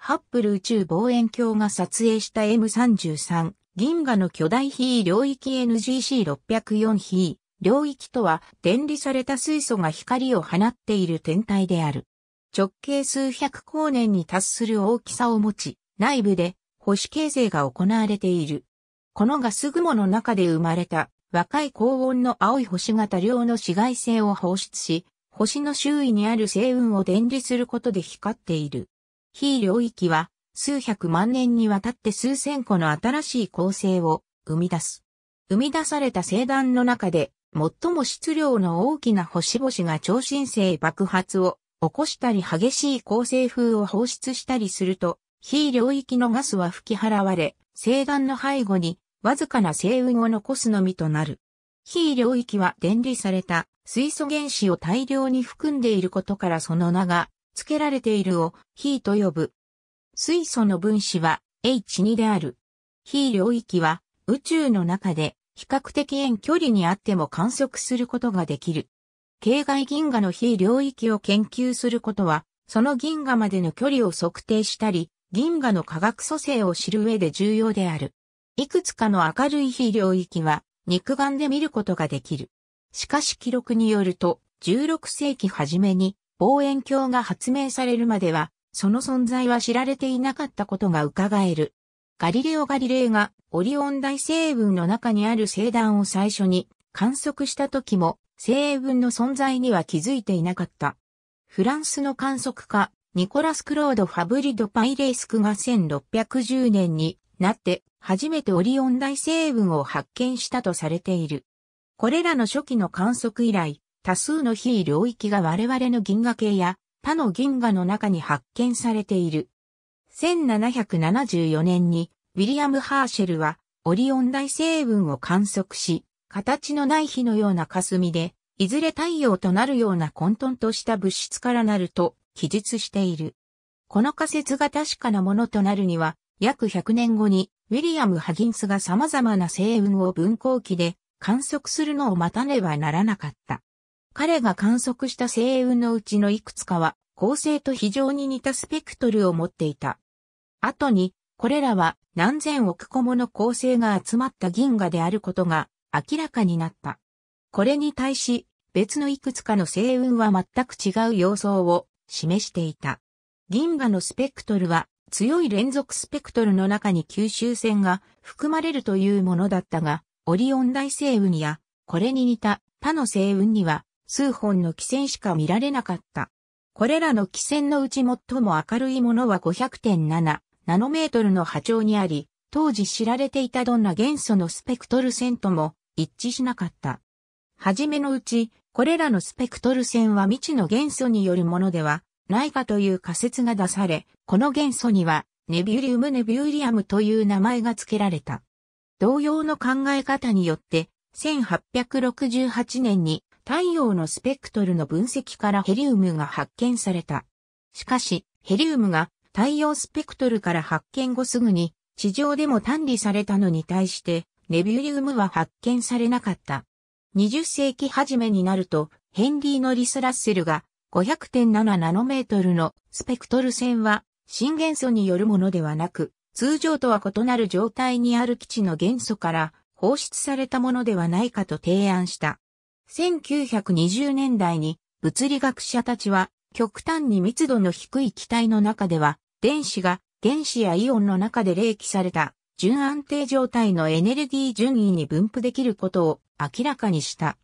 ハッブル宇宙望遠鏡が撮影した M33 銀河の巨大ー領域 NGC604 ー領域とは電離された水素が光を放っている天体である。直径数百光年に達する大きさを持ち、内部で星形成が行われている。このガス雲の中で生まれた若い高温の青い星型量の紫外線を放出し、星の周囲にある星雲を電離することで光っている。非領域は数百万年にわたって数千個の新しい構成を生み出す。生み出された星団の中で最も質量の大きな星々が超新星爆発を起こしたり激しい構成風を放出したりすると、非領域のガスは吹き払われ、星団の背後にわずかな星雲を残すのみとなる。非領域は電離された水素原子を大量に含んでいることからその名が付けられているを非と呼ぶ。水素の分子は H2 である。非領域は宇宙の中で比較的遠距離にあっても観測することができる。系外銀河の非領域を研究することは、その銀河までの距離を測定したり、銀河の化学組成を知る上で重要である。いくつかの明るい非領域は肉眼で見ることができる。しかし記録によると、16世紀初めに望遠鏡が発明されるまでは、その存在は知られていなかったことが伺える。ガリレオ・ガリレイがオリオン大星雲の中にある星団を最初に観測した時も星雲の存在には気づいていなかった。フランスの観測家、ニコラス・クロード・ファブリ・ド・パイレイスクが1610年になって初めてオリオン大星雲を発見したとされている。これらの初期の観測以来、多数の非領域が我々の銀河系や他の銀河の中に発見されている。1774年にウィリアム・ハーシェルはオリオン大星雲を観測し、形のない火のような霞で、いずれ太陽となるような混沌とした物質からなると記述している。この仮説が確かなものとなるには、約100年後にウィリアム・ハギンスが様々な星雲を分光器で観測するのを待たねばならなかった。彼が観測した星雲のうちのいくつかは、恒星と非常に似たスペクトルを持っていた。後に、これらは何千億個もの恒星が集まった銀河であることが明らかになった。これに対し、別のいくつかの星雲は全く違う様相を示していた。銀河のスペクトルは強い連続スペクトルの中に吸収線が含まれるというものだったが、オリオン大星雲やこれに似た他の星雲には数本の汽船しか見られなかった。これらの汽船のうち最も明るいものは500.7ナノメートルの波長にあり、当時知られていたどんな元素のスペクトル線とも一致しなかった。はじめのうち、これらのスペクトル線は未知の元素によるものではないかという仮説が出され、この元素にはネビュリウムネビュリアムという名前が付けられた。同様の考え方によって、1868年に太陽のスペクトルの分析からヘリウムが発見された。しかし、ヘリウムが太陽スペクトルから発見後すぐに地上でも単理されたのに対してネビュリウムは発見されなかった。20世紀初めになるとヘンリー・ノリス・ラッセルが500.7ナノメートルのスペクトル線は新元素によるものではなく通常とは異なる状態にある基地の元素から放出されたものではないかと提案した。1920年代に物理学者たちは極端に密度の低い気体の中では電子が原子やイオンの中で冷気された純安定状態のエネルギー順位に分布できることを明らかにした。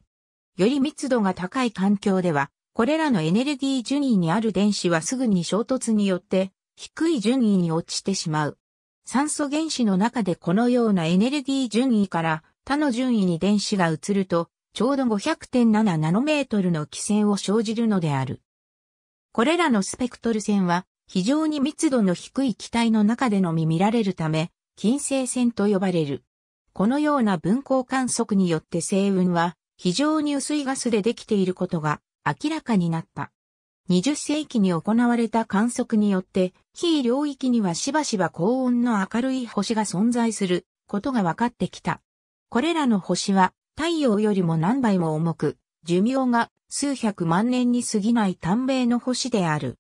より密度が高い環境では、これらのエネルギー順位にある電子はすぐに衝突によって低い順位に落ちてしまう。酸素原子の中でこのようなエネルギー順位から他の順位に電子が移るとちょうど500.7ナノメートルの規制を生じるのである。これらのスペクトル線は非常に密度の低い気体の中でのみ見られるため、近星線と呼ばれる。このような分光観測によって星雲は非常に薄いガスでできていることが明らかになった。20世紀に行われた観測によって、非領域にはしばしば高温の明るい星が存在することが分かってきた。これらの星は太陽よりも何倍も重く、寿命が数百万年に過ぎない短命の星である。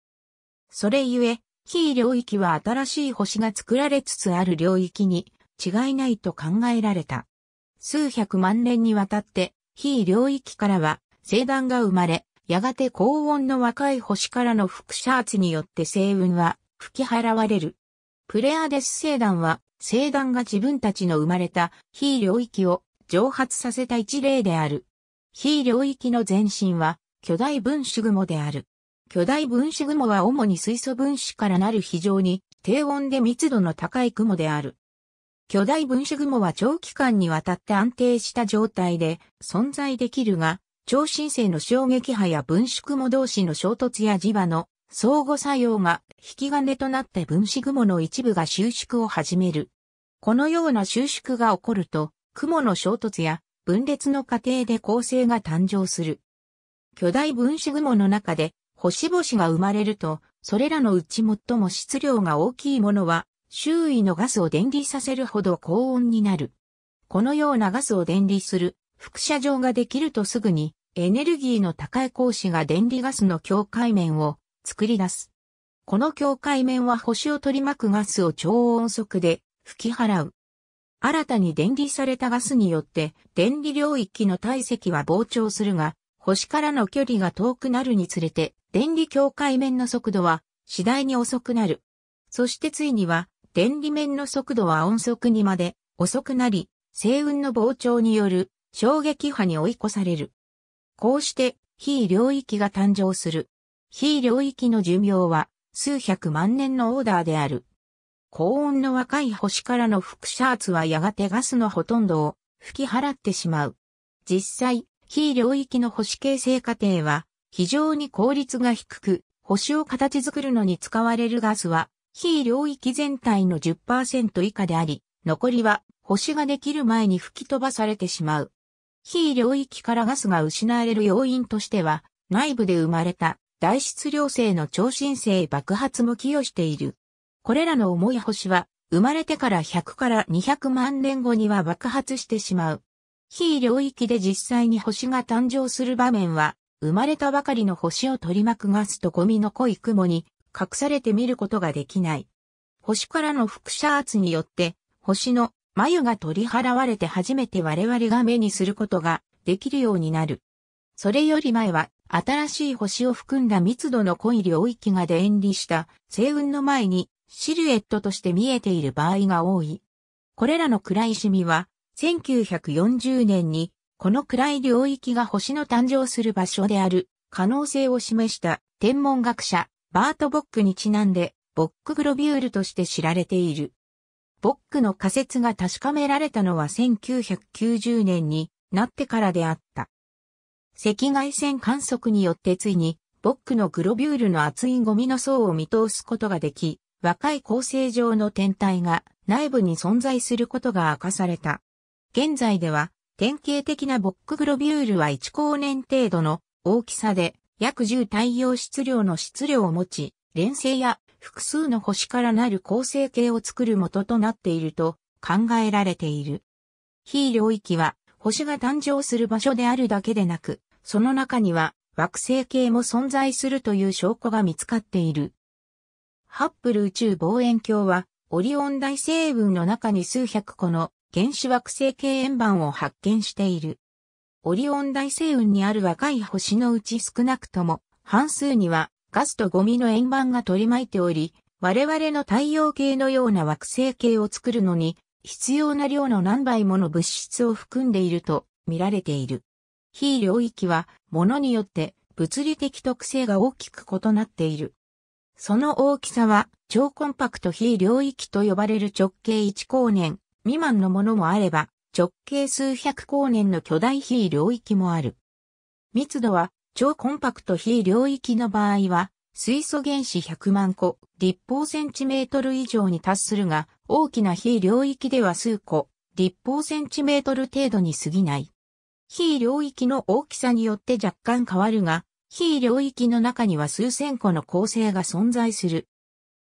それゆえ、非領域は新しい星が作られつつある領域に違いないと考えられた。数百万年にわたって非領域からは星団が生まれ、やがて高温の若い星からの副射圧によって星雲は吹き払われる。プレアデス星団は星団が自分たちの生まれた非領域を蒸発させた一例である。非領域の前身は巨大分子雲である。巨大分子雲は主に水素分子からなる非常に低温で密度の高い雲である。巨大分子雲は長期間にわたって安定した状態で存在できるが、超新星の衝撃波や分子雲同士の衝突や磁場の相互作用が引き金となって分子雲の一部が収縮を始める。このような収縮が起こると、雲の衝突や分裂の過程で恒星が誕生する。巨大分子雲の中で星々が生まれると、それらのうち最も質量が大きいものは、周囲のガスを電離させるほど高温になる。このようなガスを電離する副射状ができるとすぐにエネルギーの高い光子が電離ガスの境界面を作り出す。この境界面は星を取り巻くガスを超音速で吹き払う。新たに電離されたガスによって電離領域の体積は膨張するが、星からの距離が遠くなるにつれて電離境界面の速度は次第に遅くなる。そしてついには電離面の速度は音速にまで遅くなり、星雲の膨張による衝撃波に追い越される。こうして非領域が誕生する。非領域の寿命は数百万年のオーダーである。高温の若い星からの輻射圧はやがてガスのほとんどを吹き払ってしまう。実際、非領域の星形成過程は非常に効率が低く、星を形作るのに使われるガスは、非領域全体の10%以下であり、残りは星ができる前に吹き飛ばされてしまう。非領域からガスが失われる要因としては、内部で生まれた大質量性の超新星爆発も寄与している。これらの重い星は、生まれてから100から200万年後には爆発してしまう。非領域で実際に星が誕生する場面は、生まれたばかりの星を取り巻くガスとゴミの濃い雲に隠されて見ることができない。星からの副射圧によって、星の眉が取り払われて初めて我々が目にすることができるようになる。それより前は、新しい星を含んだ密度の濃い領域が電離した星雲の前にシルエットとして見えている場合が多い。これらの暗いシミは、1940年に、この暗い領域が星の誕生する場所である可能性を示した天文学者バート・ボックにちなんでボックグロビュールとして知られている。ボックの仮説が確かめられたのは1990年になってからであった。赤外線観測によってついにボックのグロビュールの厚いゴミの層を見通すことができ、若い構成上の天体が内部に存在することが明かされた。現在では典型的なボックグロビュールは1光年程度の大きさで約10太陽質量の質量を持ち、連星や複数の星からなる構成形を作る元となっていると考えられている。非領域は星が誕生する場所であるだけでなく、その中には惑星系も存在するという証拠が見つかっている。ハッブル宇宙望遠鏡は、オリオン大星雲の中に数百個の原子惑星系円盤を発見している。オリオン大星雲にある若い星のうち少なくとも、半数にはガスとゴミの円盤が取り巻いており、我々の太陽系のような惑星系を作るのに、必要な量の何倍もの物質を含んでいると見られている。非領域は、ものによって物理的特性が大きく異なっている。その大きさは超コンパクト非領域と呼ばれる直径1光年未満のものもあれば直径数百光年の巨大非領域もある。密度は超コンパクト非領域の場合は水素原子100万個立方センチメートル以上に達するが大きな非領域では数個立方センチメートル程度に過ぎない。非領域の大きさによって若干変わるが、非領域の中には数千個の構成が存在する。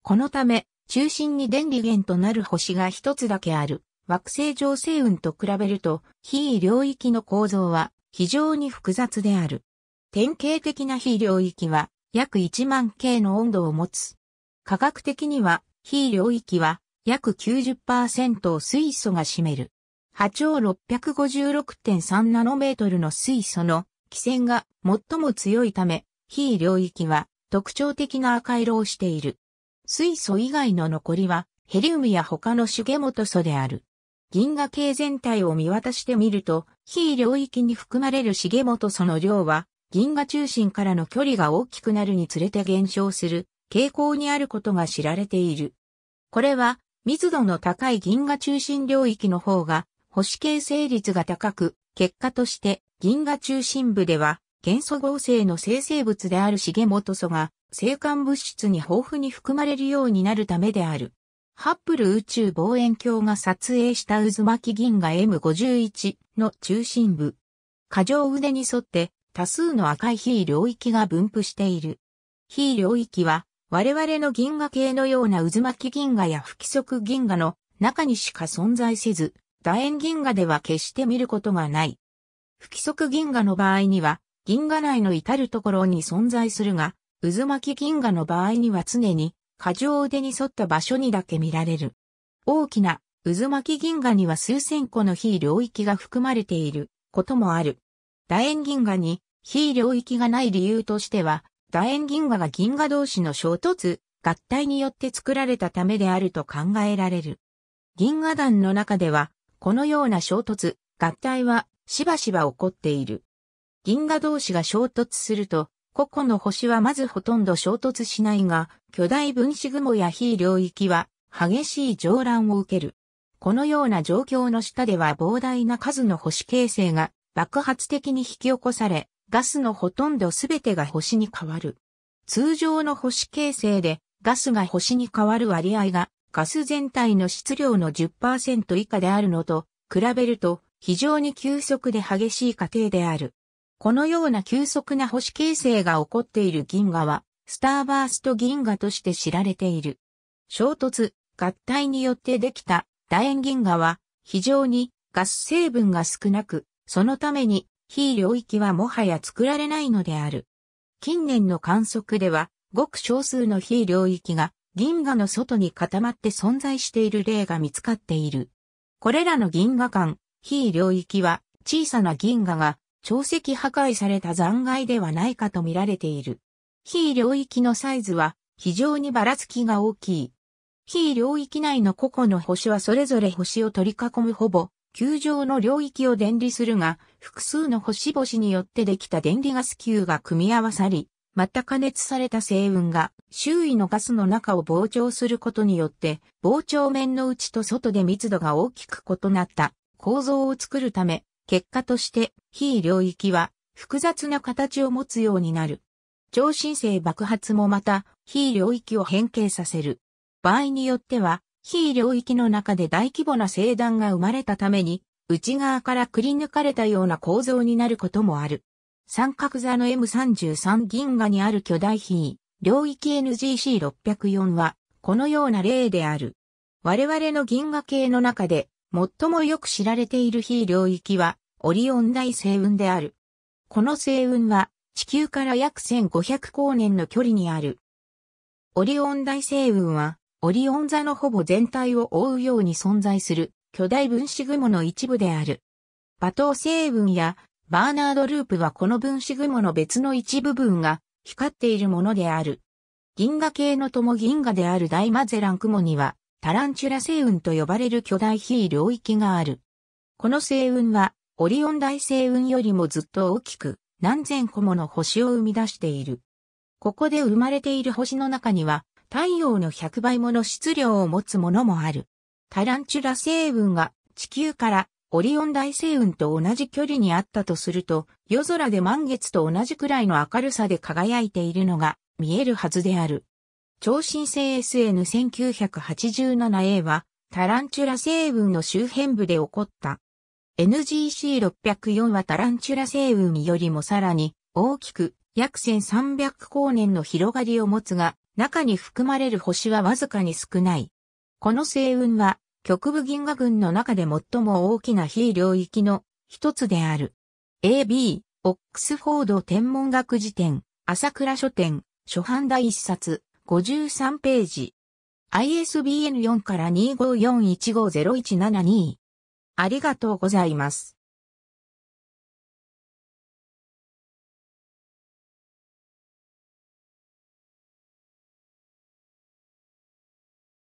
このため、中心に電離源となる星が一つだけある惑星上星雲と比べると、非領域の構造は非常に複雑である。典型的な非領域は約1万系の温度を持つ。科学的には非領域は約90%を水素が占める。波長656.3ナノメートルの水素の気線が最も強いため、非領域は特徴的な赤色をしている。水素以外の残りはヘリウムや他の主元素である。銀河系全体を見渡してみると、非領域に含まれる重元素の量は、銀河中心からの距離が大きくなるにつれて減少する傾向にあることが知られている。これは、密度の高い銀河中心領域の方が、保守形成率が高く、結果として銀河中心部では、元素合成の生成物である重元素が、生還物質に豊富に含まれるようになるためである。ハッブル宇宙望遠鏡が撮影した渦巻き銀河 M51 の中心部。過剰腕に沿って多数の赤い非領域が分布している。非領域は我々の銀河系のような渦巻き銀河や不規則銀河の中にしか存在せず、楕円銀河では決して見ることがない。不規則銀河の場合には、銀河内の至るところに存在するが、渦巻き銀河の場合には常に、過剰腕に沿った場所にだけ見られる。大きな渦巻き銀河には数千個の非領域が含まれていることもある。楕円銀河に非領域がない理由としては、楕円銀河が銀河同士の衝突、合体によって作られたためであると考えられる。銀河団の中では、このような衝突、合体はしばしば起こっている。銀河同士が衝突すると、個々の星はまずほとんど衝突しないが、巨大分子雲や非領域は激しい上乱を受ける。このような状況の下では膨大な数の星形成が爆発的に引き起こされ、ガスのほとんど全てが星に変わる。通常の星形成でガスが星に変わる割合がガス全体の質量の10%以下であるのと比べると非常に急速で激しい過程である。このような急速な星形成が起こっている銀河は、スターバースト銀河として知られている。衝突、合体によってできた楕円銀河は、非常にガス成分が少なく、そのために非領域はもはや作られないのである。近年の観測では、ごく少数の非領域が銀河の外に固まって存在している例が見つかっている。これらの銀河間、非領域は小さな銀河が潮石破壊された残骸ではないかと見られている。非領域のサイズは非常にばらつきが大きい。非領域内の個々の星はそれぞれ星を取り囲むほぼ、球状の領域を電離するが、複数の星々によってできた電離ガス球が組み合わさり、また加熱された星雲が周囲のガスの中を膨張することによって、膨張面の内と外で密度が大きく異なった構造を作るため、結果として非領域は複雑な形を持つようになる。超新星爆発もまた非領域を変形させる。場合によっては、非領域の中で大規模な星団が生まれたために、内側からくり抜かれたような構造になることもある。三角座の M33 銀河にある巨大非領域 NGC604 は、このような例である。我々の銀河系の中で最もよく知られている非領域は、オリオン大星雲である。この星雲は、地球から約1500光年の距離にある。オリオン大星雲は、オリオン座のほぼ全体を覆うように存在する巨大分子雲の一部である。馬頭星雲やバーナードループはこの分子雲の別の一部分が光っているものである。銀河系の友銀河である大マゼラン雲にはタランチュラ星雲と呼ばれる巨大非領域がある。この星雲は、オリオン大星雲よりもずっと大きく、何千個もの星を生み出している。ここで生まれている星の中には、太陽の100倍もの質量を持つものもある。タランチュラ星雲が地球からオリオン大星雲と同じ距離にあったとすると、夜空で満月と同じくらいの明るさで輝いているのが見えるはずである。超新星 SN1987A は、タランチュラ星雲の周辺部で起こった。NGC604 はタランチュラ星雲よりもさらに大きく約1300光年の広がりを持つが、中に含まれる星はわずかに少ない。この星雲は、極部銀河群の中で最も大きな非領域の一つである。AB、オックスフォード天文学辞典、朝倉書店、初版第一冊。53ページ。ISBN4 から2541501772。ありがとうございます。